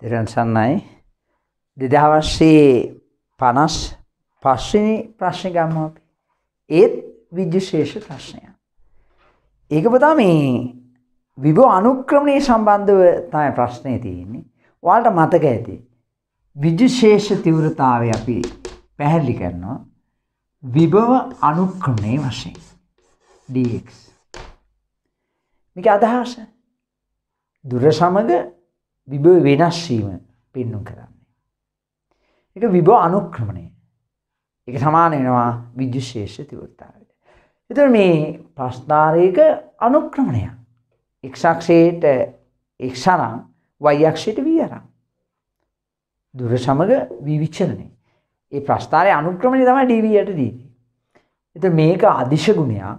තෙරුවන් සන්නයි දෙදහවස්සේ පනස් පස්වනි ප්‍රශ්න ගම්ම අපි ඒත් විද්‍යශේෂ ප්‍රශ්නය. ඒක පතා මේ විභෝ අනුක්‍රමණය සම්බන්ධව තමයි ප්‍රශ්නය තියෙන්නේ වාලට මතක ඇති. විජුශේෂ තිවරතාව අපි පැහැල්ලි කරනවා විභව අනුක්‍රමණය වශයෙන් DX. මේක අදහස දුර සමඟ විභව වෙනස්වීම පෙන්නුම් කරන්නේ. එක විභව අනුක්‍රමණය. එක සමාන වෙනවා විද්‍යුශේෂ තිවෘතාවට. එතකොට මේ ප්‍රස්ථාරයක අනුක්‍රමණය. එක්ෂක්ෂයට එක්ෂණං y අක්ෂයට v අරන්. දුර සමග විවිචලනය. ඒ ප්‍රස්ථාරයේ අනුක්‍රමණය තමයි dv යට දීන්නේ. එත මේක අදිශ ගුණයක්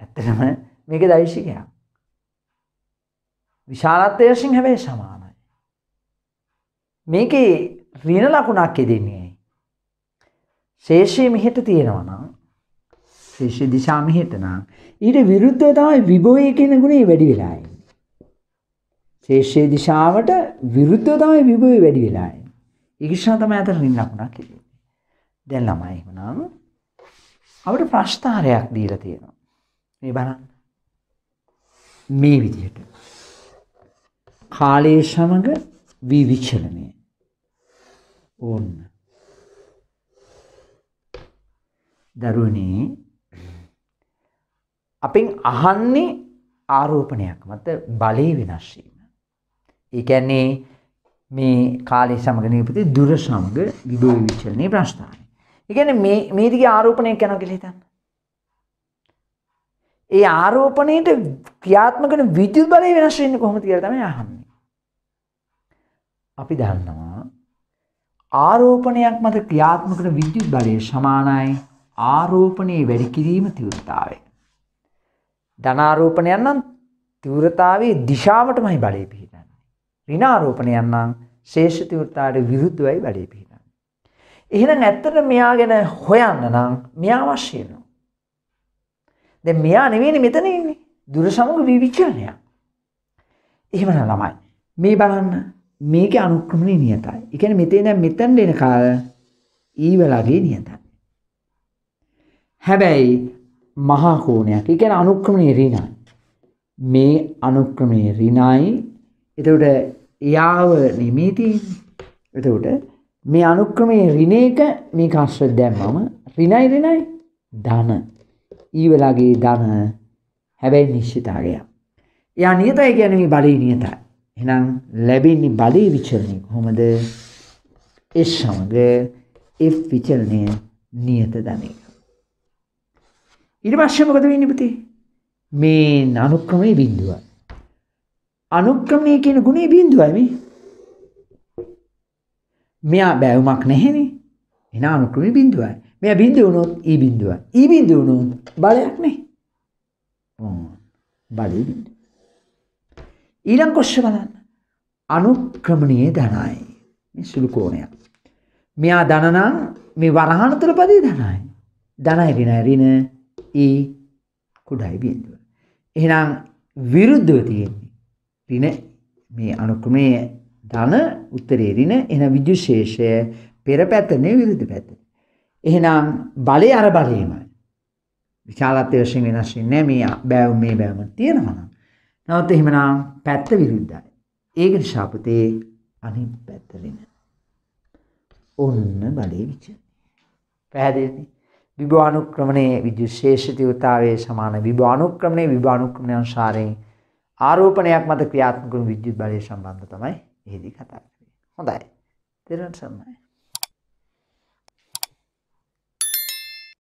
ඇත්තටම මේක දවිශිකයක් විශාලත්වය වශයෙන් හැබැයි සමාන මේකේ ඍණ ලකුණක් යෙදෙන්නේ ශේෂය මෙහෙට තියෙනවා නම් ශේෂ දිශා මෙහෙට නම් ඊට විරුද්ධව තමයි විභවය කියන ගුණය වැඩි වෙලා ඉන්නේ. ශේෂයේ දිශාවට විරුද්ධව තමයි විභවය වැඩි වෙලා ඉන්නේ. ඒ නිසා තමයි අතර ඍණ ලකුණක් යෙදෙන්නේ. දැන් ළමයි එහෙනම් අපිට ප්‍රස්ථාරයක් දීලා තියෙනවා. මේ බලන්න. මේ විදිහට කාලයේ සමග විවිචලනය ඕන්න. දරුවනේ අපෙන් අහන්නේ ආරෝපණයක් මත බලය වෙනස්වීම. ඒකැන්නේ මේ කාලේ සමගනයපති දුර සමග විභෝ විචලනය ප්‍රශ්ථානය. ඉගැන මේටික ආරෝපණය කැන කෙලිතන්න. ඒ ආරෝපණයට ක්‍රියාත්මකන විදුල් බලය වෙනස්වන්න කොහොමති කරතම යහන්නේ. අපි දන්නවා ආරෝපණයක් මත ක්‍රියාත්මක වන විද්‍යුත් බලය සමානයි ආරෝපණයේ වැඩි කිරීම තීව්‍රතාවය. ධනාරෝපණයක් නම් තීව්‍රතාවයේ දිශාවටමයි බලය පිහිටන්නේ. ඍණාරෝපණයක් නම් ශේෂ තීව්‍රතාවයට විරුද්ධවයි බලය පිහිටන්නේ. එහෙනම් ඇත්තට මෙයා ගැන හොයන්න නම් මෙයා අවශ්‍ය වෙනවා. දැන් මෙයා නෙවෙයිනේ මෙතන ඉන්නේ. දුර සමග විවිචනයක්. එහෙමනම් ළමයි මේ බලන්න මේකේ අනුක්‍රමණය නියතයි. ඒ කියන්නේ මෙතෙන් දැන් මෙතනට එනකල් ඊවලගේ නියතයි. හැබැයි මහා කෝණයක්. ඒ කියන්නේ අනුක්‍රමණය ඍණයි. මේ අනුක්‍රමණය ඍණයි. එතකොට යාව නිමිති. එතකොට මේ අනුක්‍රමයේ ඍණ එක මේක අශ්‍ර දැම්මම ඍණයි ඍණයි ධන. ඊවලගේ ධන හැබැයි නිශ්චිතාගයක්. එයා නියතයි කියන්නේ මේ බලේ නියතයි. එහෙනම් ලැබෙන්නේ බලයේ විචලනය කොහොමද? ඒ සමග F විචලනය නියත ධනයක. ඊට පස්සේ මොකද වෙන්නේ පුතේ? මේ අනුක්‍රමයේ බිඳුවයි. අනුක්‍රමයේ කියන ගුණේ බිඳුවයි මේ. මෙයා බෑවුමක් නැහෙනේ. එහෙනම් අනුක්‍රමයේ බිඳුවයි. මෙයා බිඳුව වුණොත් ඊ බිඳුවයි. ඊ බිඳුව වුණොත් බලයක් නැහැ. ඔව්. බලේ බිඳුව. ඊළඟ කොස්්‍ය බලන්න. අනුක්‍රමණයේ ධනයි. මේ සුළු කෝණයක්. මෙයා ධනනම් මේ වරහන තුළ පදේ ධනයි. ධනයි ඍණ ඍණ ඊ කුඩයි බිඳුව. එහෙනම් විරුද්ධව තියෙන්නේ ඍණ මේ අනුක්‍රමයේ ධන උත්තරේ ඍණ එන විදුශේෂය පෙර පැතනේ විරුද්ධ පැත. එහෙනම් බලය අර බලයමයි. විශාලත්වය වශයෙන් වෙනස් වෙන්නේ මේ බෑවුම් මේ බෑවුම් තියෙනවා නම් නැවත එහෙමනම් පැත්ත විරුද්ධයි. ඒක නිසා පුතේ අනිත් පැත්තට එන. ඔන්න බලේ විචාරය. පැහැදිලිනේ? විභානුක්‍රමණයේ විද්‍යුශේෂිතීයතාවයේ සමාන විභානුක්‍රමණයේ විභානුක්‍රමණය අනුසාරයෙන් ආරෝපණයක් මත ක්‍රියාත්මක වූ විද්‍යුත් බලයේ සම්බන්ධ තමයි එහිදී කතා කරන්නේ. හොඳයි. තේරුම් සම්මයි.